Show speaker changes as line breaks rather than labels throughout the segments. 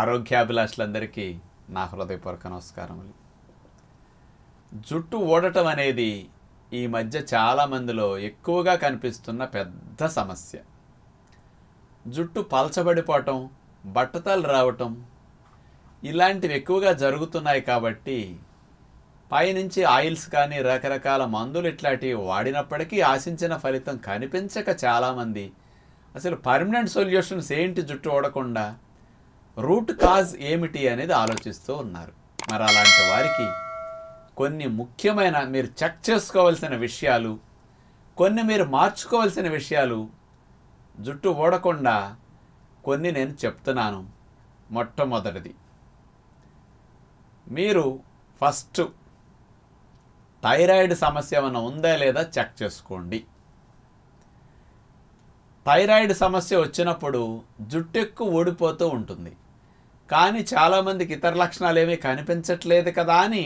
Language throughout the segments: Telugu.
ఆరోగ్యాభిలాషులందరికీ నా హృదయపూర్వక నమస్కారములు జుట్టు ఓడటం అనేది ఈ మధ్య చాలామందిలో ఎక్కువగా కనిపిస్తున్న పెద్ద సమస్య జుట్టు పలచబడిపోవటం బట్టతలు రావటం ఇలాంటివి ఎక్కువగా జరుగుతున్నాయి కాబట్టి పైనుంచి ఆయిల్స్ కానీ రకరకాల మందులు ఇట్లాంటివి వాడినప్పటికీ ఆశించిన ఫలితం కనిపించక చాలామంది అసలు పర్మనెంట్ సొల్యూషన్స్ ఏంటి జుట్టు ఓడకుండా రూట్ కాజ్ ఏమిటి అనేది ఆలోచిస్తూ ఉన్నారు మరి అలాంటి వారికి కొన్ని ముఖ్యమైన మీరు చెక్ చేసుకోవాల్సిన విషయాలు కొన్ని మీరు మార్చుకోవాల్సిన విషయాలు జుట్టు ఓడకుండా కొన్ని నేను చెప్తున్నాను మొట్టమొదటిది మీరు ఫస్ట్ థైరాయిడ్ సమస్య ఏమైనా ఉందా లేదా చెక్ చేసుకోండి థైరాయిడ్ సమస్య వచ్చినప్పుడు జుట్టు ఎక్కువ ఓడిపోతూ ఉంటుంది కానీ చాలామందికి ఇతర లక్షణాలు ఏమీ కనిపించట్లేదు కదా అని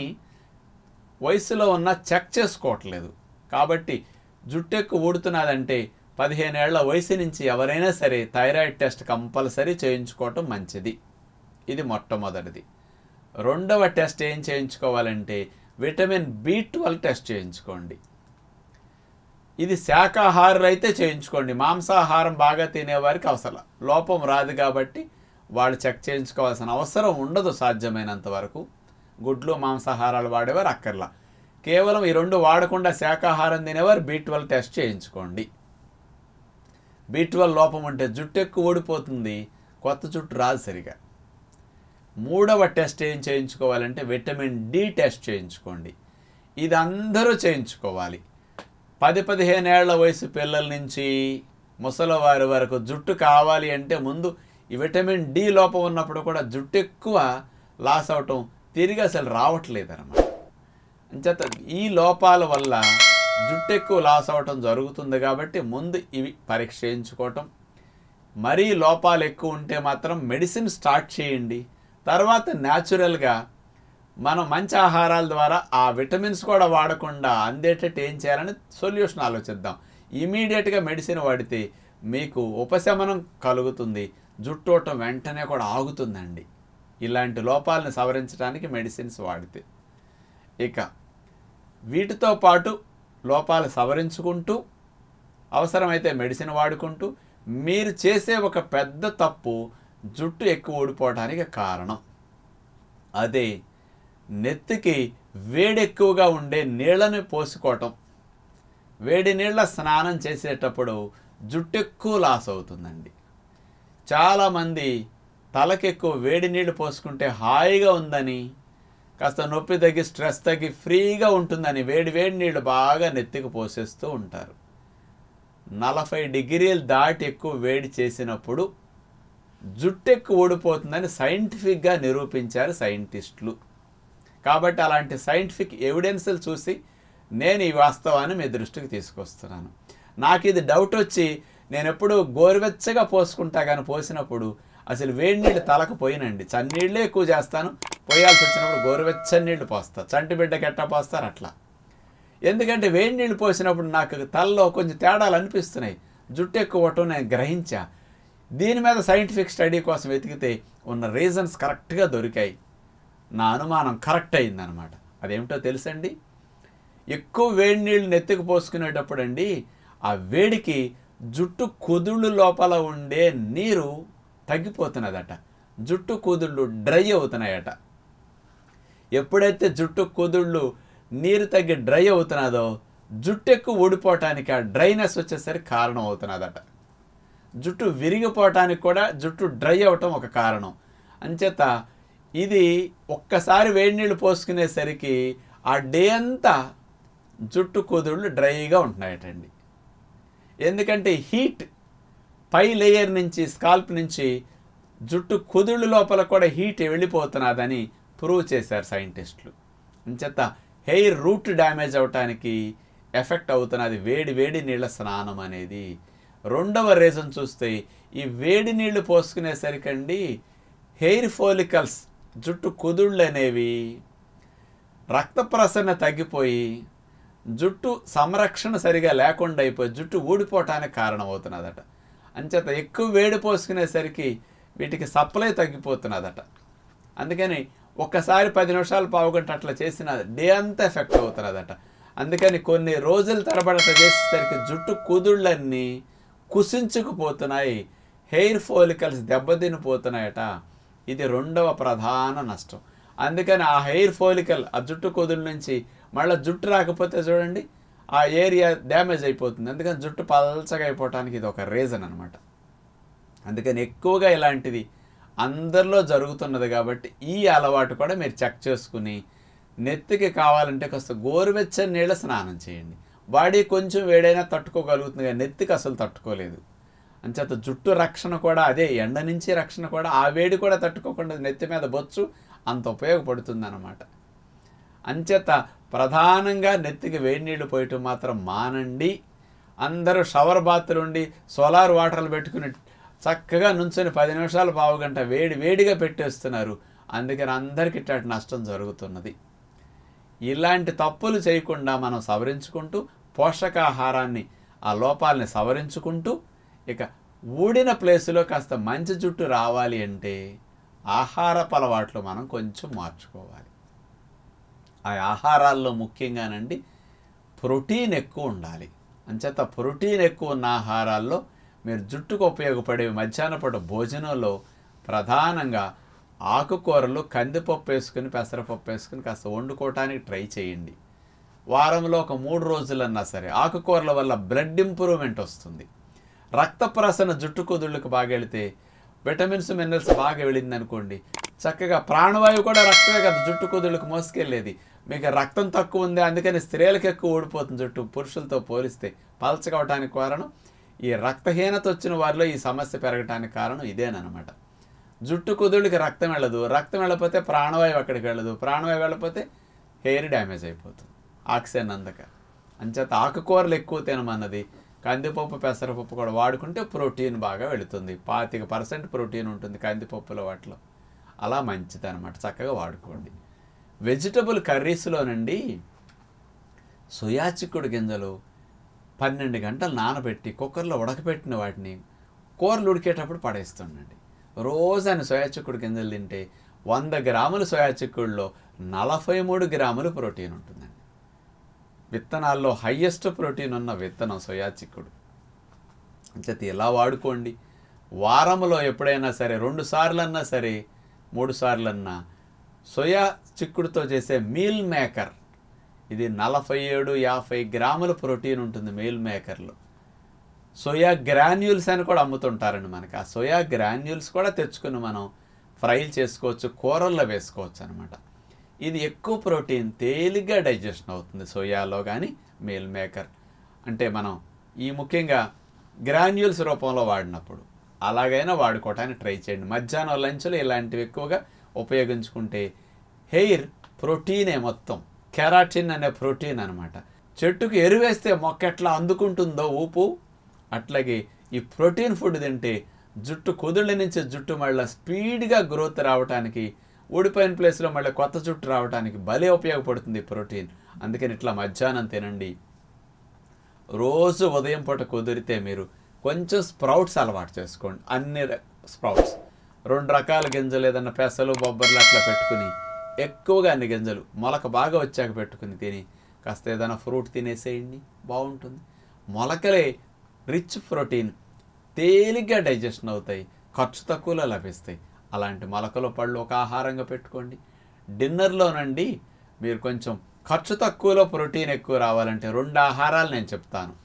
వయసులో ఉన్న చెక్ చేసుకోవట్లేదు కాబట్టి జుట్టెక్కు ఊడుతున్నదంటే పదిహేనేళ్ల వయసు నుంచి ఎవరైనా సరే థైరాయిడ్ టెస్ట్ కంపల్సరీ చేయించుకోవటం మంచిది ఇది మొట్టమొదటిది రెండవ టెస్ట్ ఏం చేయించుకోవాలంటే విటమిన్ బి ట్వెల్వ్ టెస్ట్ చేయించుకోండి ఇది శాకాహారులు అయితే చేయించుకోండి మాంసాహారం బాగా తినేవారికి అవసరం లోపం రాదు కాబట్టి వాళ్ళు చెక్ చేయించుకోవాల్సిన అవసరం ఉండదు సాధ్యమైనంత వరకు గుడ్లు మాంసాహారాలు వాడేవారు అక్కర్లా కేవలం ఈ రెండు వాడకుండా శాకాహారం తినేవారు బీ టెస్ట్ చేయించుకోండి బీ లోపం ఉంటే జుట్టు ఎక్కువ ఓడిపోతుంది కొత్త జుట్టు రాదు సరిగా మూడవ టెస్ట్ ఏం చేయించుకోవాలంటే విటమిన్ డి టెస్ట్ చేయించుకోండి ఇది అందరూ చేయించుకోవాలి పది పదిహేను ఏళ్ల వయసు పిల్లల నుంచి ముసలివారి వరకు జుట్టు కావాలి అంటే ముందు ఈ విటమిన్ డి లోపం ఉన్నప్పుడు కూడా జుట్టు ఎక్కువ లాస్ అవటం తిరిగి అసలు రావట్లేదు అనమాట అంచేత ఈ లోపాల వల్ల జుట్టు ఎక్కువ లాస్ అవటం జరుగుతుంది కాబట్టి ముందు ఇవి పరీక్ష చేయించుకోవటం మరీ లోపాలు ఎక్కువ ఉంటే మాత్రం మెడిసిన్ స్టార్ట్ చేయండి తర్వాత న్యాచురల్గా మనం మంచి ఆహారాల ద్వారా ఆ విటమిన్స్ కూడా వాడకుండా అందేటట్టు ఏం చేయాలని సొల్యూషన్ ఆలోచిద్దాం ఇమీడియట్గా మెడిసిన్ వాడితే మీకు ఉపశమనం కలుగుతుంది జుట్టూట వెంటనే కూడా ఆగుతుందండి ఇలాంటి లోపాలను సవరించడానికి మెడిసిన్స్ వాడితే ఇక వీటితో పాటు లోపాలు సవరించుకుంటూ అవసరమైతే మెడిసిన్ వాడుకుంటూ మీరు చేసే ఒక పెద్ద తప్పు జుట్టు ఎక్కువ ఊడిపోవడానికి కారణం అదే నెత్తికి వేడెక్కువగా ఉండే నీళ్లను పోసుకోవటం వేడి నీళ్ళ స్నానం చేసేటప్పుడు జుట్టు ఎక్కువ లాస్ అవుతుందండి చాలామంది తలకెక్కువ వేడి నీళ్లు పోసుకుంటే హాయిగా ఉందని కాస్త నొప్పి తగ్గి స్ట్రెస్ తగ్గి ఫ్రీగా ఉంటుందని వేడి వేడి నీళ్లు బాగా నెత్తికి పోసేస్తూ ఉంటారు నలభై డిగ్రీలు దాటి ఎక్కువ వేడి చేసినప్పుడు జుట్టు ఎక్కువ ఓడిపోతుందని సైంటిఫిక్గా నిరూపించారు సైంటిస్టులు కాబట్టి అలాంటి సైంటిఫిక్ ఎవిడెన్స్లు చూసి నేను ఈ వాస్తవాన్ని మీ దృష్టికి తీసుకొస్తున్నాను నాకు ఇది డౌట్ వచ్చి నేను ఎప్పుడు గోరువెచ్చగా పోసుకుంటా కానీ పోసినప్పుడు అసలు వేడి నీళ్ళు తలకు పోయినండి చన్నీళ్ళే ఎక్కువ చేస్తాను పోయాల్సి వచ్చినప్పుడు గోరువెచ్చని నీళ్లు పోస్తా చంటి బిడ్డకి ఎట్టా పోస్తారు అట్లా ఎందుకంటే వేడి నీళ్ళు పోసినప్పుడు నాకు తలలో కొంచెం తేడాలు అనిపిస్తున్నాయి జుట్టు ఎక్కువటం నేను గ్రహించా దీని మీద సైంటిఫిక్ స్టడీ కోసం వెతికితే ఉన్న రీజన్స్ కరెక్ట్గా దొరికాయి నా అనుమానం కరెక్ట్ అయిందనమాట అదేమిటో తెలుసండి ఎక్కువ వేడి నీళ్ళు నెత్తికి పోసుకునేటప్పుడు అండి ఆ వేడికి జుట్టు కుదుళ్ళు లోపల ఉండే నీరు తగ్గిపోతున్నదట జుట్టు కుదుళ్ళు డ్రై అవుతున్నాయట ఎప్పుడైతే జుట్టు కుదుళ్ళు నీరు తగ్గి డ్రై అవుతున్నదో జుట్టు ఎక్కువ ఊడిపోవటానికి ఆ డ్రైనెస్ వచ్చేసరికి కారణం అవుతున్నదట జుట్టు విరిగిపోవటానికి కూడా జుట్టు డ్రై అవటం ఒక కారణం అంచేత ఇది ఒక్కసారి వేడి నీళ్ళు పోసుకునేసరికి ఆ డే అంతా జుట్టు కుదుళ్ళు డ్రైగా ఉంటున్నాయటండి ఎందుకంటే హీట్ పై లేయర్ నుంచి స్కాల్ప్ నుంచి జుట్టు కుదుళ్ళు లోపల కూడా హీట్ వెళ్ళిపోతున్నదని ప్రూవ్ చేశారు సైంటిస్టులు అంచేత హెయిర్ రూట్ డ్యామేజ్ అవటానికి ఎఫెక్ట్ అవుతున్నది వేడి వేడి నీళ్ళ స్నానం అనేది రెండవ రీజన్ చూస్తే ఈ వేడి నీళ్లు పోసుకునేసరికండి హెయిర్ ఫోలికల్స్ జుట్టు కుదుళ్ళు అనేవి రక్త ప్రసరణ తగ్గిపోయి జుట్టు సంరక్షణ సరిగా లేకుండా అయిపోయి జుట్టు ఊడిపోవటానికి కారణమవుతున్నదట అంచేత ఎక్కువ వేడి పోసుకునేసరికి వీటికి సప్లై తగ్గిపోతున్నదట అందుకని ఒక్కసారి పది నిమిషాలు పావుగంట అట్లా చేసిన డే అంతా ఎఫెక్ట్ అవుతున్నదట అందుకని కొన్ని రోజుల తరబడి అట్లా చేసేసరికి జుట్టు కుదుళ్ళన్నీ కుసించుకుపోతున్నాయి హెయిర్ ఫోలికల్స్ దెబ్బతినిపోతున్నాయట ఇది రెండవ ప్రధాన నష్టం అందుకని ఆ హెయిర్ ఫోలికల్ ఆ జుట్టు కుదుళ్ళ నుంచి మళ్ళీ జుట్టు రాకపోతే చూడండి ఆ ఏరియా డ్యామేజ్ అయిపోతుంది అందుకని జుట్టు పల్చగా అయిపోవటానికి ఇది ఒక రీజన్ అనమాట అందుకని ఎక్కువగా ఇలాంటిది అందరిలో జరుగుతున్నది కాబట్టి ఈ అలవాటు కూడా మీరు చెక్ చేసుకుని నెత్తికి కావాలంటే కాస్త గోరువెచ్చని నీళ్ళ స్నానం చేయండి బాడీ కొంచెం వేడైనా తట్టుకోగలుగుతుంది కానీ నెత్తికి అసలు తట్టుకోలేదు అంచేత జుట్టు రక్షణ కూడా అదే ఎండ నుంచి రక్షణ కూడా ఆ వేడి కూడా తట్టుకోకుండా నెత్తి మీద బొచ్చు అంత ఉపయోగపడుతుంది అన్నమాట అంచేత ప్రధానంగా నెత్తికి వేడి నీళ్లు పోయటం మాత్రం మానండి అందరూ షవర్ బాత్లు ఉండి సోలార్ వాటర్లు పెట్టుకుని చక్కగా నుంచొని పది నిమిషాలు పావు గంట వేడి వేడిగా పెట్టేస్తున్నారు అందుకని అందరికీ ఇట్లాంటి నష్టం జరుగుతున్నది ఇలాంటి తప్పులు చేయకుండా మనం సవరించుకుంటూ పోషకాహారాన్ని ఆ లోపాలని సవరించుకుంటూ ఇక ఊడిన ప్లేసులో కాస్త మంచి జుట్టు రావాలి అంటే ఆహారపు అలవాట్లు మనం కొంచెం మార్చుకోవాలి ఆ ఆహారాల్లో ముఖ్యంగానండి ప్రోటీన్ ఎక్కువ ఉండాలి అంచేత ప్రోటీన్ ఎక్కువ ఉన్న ఆహారాల్లో మీరు జుట్టుకు ఉపయోగపడే మధ్యాహ్నపూట భోజనంలో ప్రధానంగా ఆకుకూరలు కందిపప్పు వేసుకుని పెసరపప్పు వేసుకుని కాస్త వండుకోవటానికి ట్రై చేయండి వారంలో ఒక మూడు రోజులన్నా సరే ఆకుకూరల వల్ల బ్లడ్ ఇంప్రూవ్మెంట్ వస్తుంది రక్త ప్రసరణ జుట్టు కుదుళ్ళకు బాగా వెళితే విటమిన్స్ మినరల్స్ బాగా వెళ్ళింది అనుకోండి చక్కగా ప్రాణవాయువు కూడా రక్తమే కదా జుట్టు కుదుళ్ళకు మోసుకెళ్ళేది మీకు రక్తం తక్కువ ఉంది అందుకని స్త్రీలకు ఎక్కువ ఊడిపోతుంది చుట్టూ పురుషులతో పోలిస్తే పలచగవటానికి కారణం ఈ రక్తహీనత వచ్చిన వారిలో ఈ సమస్య పెరగటానికి కారణం ఇదేనమాట జుట్టు కుదుడికి రక్తం వెళ్ళదు రక్తం వెళ్ళపోతే ప్రాణవాయువు అక్కడికి వెళ్ళదు ప్రాణవాయువు వెళ్ళపోతే హెయిర్ డ్యామేజ్ అయిపోతుంది ఆక్సిజన్ అందక అంచేత ఆకుకూరలు ఎక్కువ తినమన్నది కందిపప్పు పెసరపప్పు కూడా వాడుకుంటే ప్రోటీన్ బాగా వెళుతుంది పాతిక పర్సెంట్ ప్రోటీన్ ఉంటుంది కందిపప్పులో వాటిలో అలా అనమాట చక్కగా వాడుకోండి వెజిటబుల్ కర్రీస్లోనండి సోయాచిక్కుడు గింజలు పన్నెండు గంటలు నానబెట్టి కుక్కర్లో ఉడకబెట్టిన వాటిని కూరలు ఉడికేటప్పుడు పడేస్తుండండి రోజు ఆయన సోయాచిక్కుడు గింజలు తింటే వంద గ్రాముల సోయాచిక్కుడులో నలభై మూడు గ్రాములు ప్రోటీన్ ఉంటుందండి విత్తనాల్లో హయ్యెస్ట్ ప్రోటీన్ ఉన్న విత్తనం సోయాచిక్కుడు అంచేత ఇలా వాడుకోండి వారంలో ఎప్పుడైనా సరే రెండు సార్లన్నా సరే మూడు సార్లన్నా సోయా చిక్కుడుతో చేసే మీల్ మేకర్ ఇది నలభై ఏడు యాభై గ్రాముల ప్రోటీన్ ఉంటుంది మీల్ మేకర్లో సోయా గ్రాన్యూల్స్ అని కూడా అమ్ముతుంటారండి మనకి ఆ సోయా గ్రాన్యూల్స్ కూడా తెచ్చుకుని మనం ఫ్రైలు చేసుకోవచ్చు కూరల్లో వేసుకోవచ్చు అనమాట ఇది ఎక్కువ ప్రోటీన్ తేలిగ్గా డైజెషన్ అవుతుంది సోయాలో కానీ మీల్ మేకర్ అంటే మనం ఈ ముఖ్యంగా గ్రాన్యూల్స్ రూపంలో వాడినప్పుడు అలాగైనా వాడుకోవటానికి ట్రై చేయండి మధ్యాహ్నం లంచ్లో ఇలాంటివి ఎక్కువగా ఉపయోగించుకుంటే హెయిర్ ప్రోటీనే మొత్తం కెరాటిన్ అనే ప్రోటీన్ అనమాట చెట్టుకు ఎరువేస్తే మొక్క ఎట్లా అందుకుంటుందో ఊపు అట్లాగే ఈ ప్రోటీన్ ఫుడ్ తింటే జుట్టు కుదుళ్ళ నుంచి జుట్టు మళ్ళీ స్పీడ్గా గ్రోత్ రావడానికి ఊడిపోయిన ప్లేస్లో మళ్ళీ కొత్త జుట్టు రావడానికి భలే ఉపయోగపడుతుంది ప్రోటీన్ అందుకని ఇట్లా మధ్యాహ్నం తినండి రోజు ఉదయం పూట కుదిరితే మీరు కొంచెం స్ప్రౌట్స్ అలవాటు చేసుకోండి అన్ని స్ప్రౌట్స్ రెండు రకాల గింజలు ఏదన్నా పెసలు బొబ్బర్లు అట్లా పెట్టుకుని ఎక్కువగా అన్ని గింజలు మొలక బాగా వచ్చాక పెట్టుకుని తిని కాస్త ఏదైనా ఫ్రూట్ తినేసేయండి బాగుంటుంది మొలకలే రిచ్ ప్రోటీన్ తేలిగ్గా డైజెషన్ అవుతాయి ఖర్చు తక్కువలో లభిస్తాయి అలాంటి మొలకలు పళ్ళు ఒక ఆహారంగా పెట్టుకోండి డిన్నర్లోనండి మీరు కొంచెం ఖర్చు తక్కువలో ప్రోటీన్ ఎక్కువ రావాలంటే రెండు ఆహారాలు నేను చెప్తాను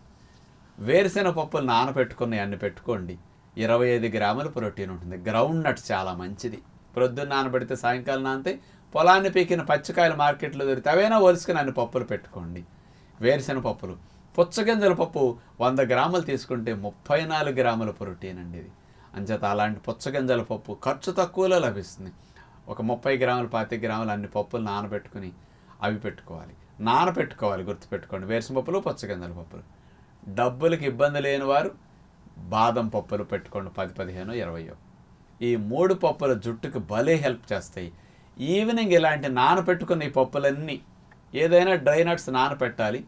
వేరుశెనగ పప్పులు నానబెట్టుకుని అన్ని పెట్టుకోండి ఇరవై ఐదు గ్రాముల ప్రోటీన్ ఉంటుంది గ్రౌండ్ నట్ చాలా మంచిది ప్రొద్దున నానబెడితే సాయంకాలం నానితే పొలాన్ని పీకిన పచ్చికాయలు మార్కెట్లో దొరికితే అవైనా ఒలుసుకుని అన్ని పప్పులు పెట్టుకోండి వేరుశెనగ పప్పులు పుచ్చగింజల పప్పు వంద గ్రాములు తీసుకుంటే ముప్పై నాలుగు గ్రాముల ప్రోటీన్ అండి ఇది అంచేత అలాంటి పుచ్చగింజల పప్పు ఖర్చు తక్కువలో లభిస్తుంది ఒక ముప్పై గ్రాములు పాతి గ్రాములు అన్ని పప్పులు నానబెట్టుకుని అవి పెట్టుకోవాలి నానబెట్టుకోవాలి గుర్తుపెట్టుకోండి వేరుశనగ పప్పులు పుచ్చగింజల పప్పులు డబ్బులకు ఇబ్బంది లేని వారు బాదం పప్పులు పెట్టుకోండి పది పదిహేను ఇరవయో ఈ మూడు పప్పుల జుట్టుకు భలే హెల్ప్ చేస్తాయి ఈవినింగ్ ఇలాంటి నానపెట్టుకున్న ఈ పప్పులన్నీ ఏదైనా డ్రై నట్స్ నానపెట్టాలి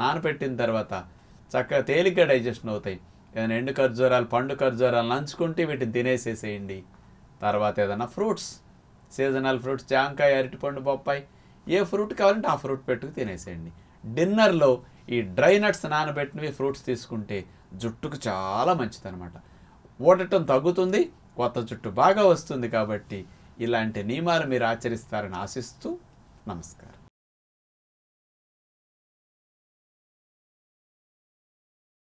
నానపెట్టిన తర్వాత చక్కగా తేలిక డైజెషన్ అవుతాయి ఏదైనా ఎండు ఖర్జూరాలు పండు ఖర్జూరాలు నంచుకుంటే వీటిని తినేసేసేయండి తర్వాత ఏదైనా ఫ్రూట్స్ సీజనల్ ఫ్రూట్స్ జాంకాయ అరటిపండు బొప్పాయి ఏ ఫ్రూట్ కావాలంటే ఆ ఫ్రూట్ పెట్టుకు తినేసేయండి డిన్నర్లో ఈ డ్రై నట్స్ నానబెట్టినవి ఫ్రూట్స్ తీసుకుంటే జుట్టుకు చాలా మంచిదనమాట ఓడటం తగ్గుతుంది కొత్త జుట్టు బాగా వస్తుంది కాబట్టి ఇలాంటి నియమాలు మీరు ఆచరిస్తారని ఆశిస్తూ నమస్కారం